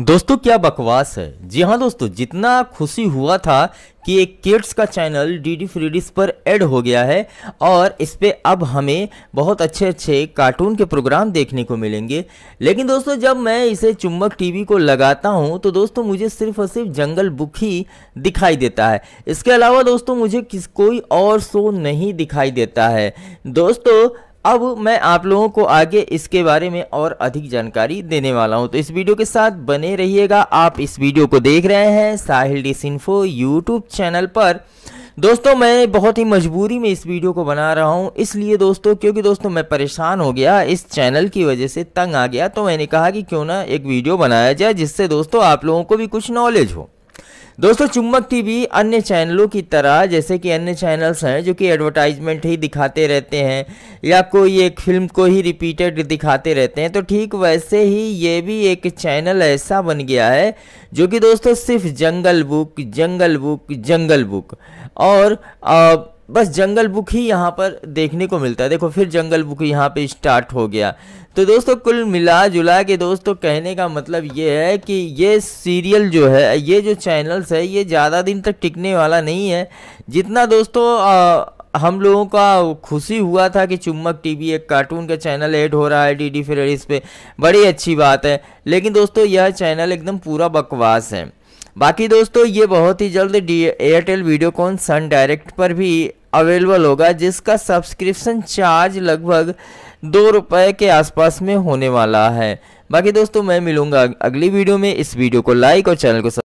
दोस्तों क्या बकवास है जी हाँ दोस्तों जितना खुशी हुआ था कि एक किड्स का channel D D free dish पर ऐड हो गया है और इस पर अब हमें बहुत अच्छे अच्छे कार्टून के प्रोग्राम देखने को मिलेंगे लेकिन दोस्तों जब मैं इसे चुम्बक टीवी को लगाता हूँ तो दोस्तों मुझे सिर्फ और सिर्फ जंगल बुक ही दिखाई देता है इसके अलावा दोस्तों मुझे किस कोई और शो नहीं दिखाई देता है दोस्तों अब मैं आप लोगों को आगे इसके बारे में और अधिक जानकारी देने वाला हूं तो इस वीडियो के साथ बने रहिएगा आप इस वीडियो को देख रहे हैं साहिल डी सिंफो यूट्यूब चैनल पर दोस्तों मैं बहुत ही मजबूरी में इस वीडियो को बना रहा हूं इसलिए दोस्तों क्योंकि दोस्तों मैं परेशान हो गया इस चैनल की वजह से तंग आ गया तो मैंने कहा कि क्यों ना एक वीडियो बनाया जाए जिससे दोस्तों आप लोगों को भी कुछ नॉलेज हो दोस्तों चुम्बक टीवी अन्य चैनलों की तरह जैसे कि अन्य चैनल्स हैं जो कि एडवर्टाइजमेंट ही दिखाते रहते हैं या कोई एक फिल्म को ही रिपीटेड दिखाते रहते हैं तो ठीक वैसे ही ये भी एक चैनल ऐसा बन गया है जो कि दोस्तों सिर्फ jungle book jungle book jungle book और आ, बस जंगल बुक ही यहाँ पर देखने को मिलता है देखो फिर जंगल बुक यहाँ पे स्टार्ट हो गया तो दोस्तों कुल मिला जुला के दोस्तों कहने का मतलब ये है कि ये सीरियल जो है ये जो चैनल्स है ये ज़्यादा दिन तक टिकने वाला नहीं है जितना दोस्तों आ, हम लोगों का खुशी हुआ था कि चुम्बक टीवी एक कार्टून का चैनल ऐड हो रहा है डी डी फेरेडिस पे बड़ी अच्छी बात है लेकिन दोस्तों यह चैनल एकदम पूरा बकवास है बाकी दोस्तों ये बहुत ही जल्द एयरटेल वीडियोकॉन सन डायरेक्ट पर भी अवेलेबल होगा जिसका सब्सक्रिप्शन चार्ज लगभग दो रुपये के आसपास में होने वाला है बाकी दोस्तों मैं मिलूंगा अगली वीडियो में इस वीडियो को लाइक और चैनल को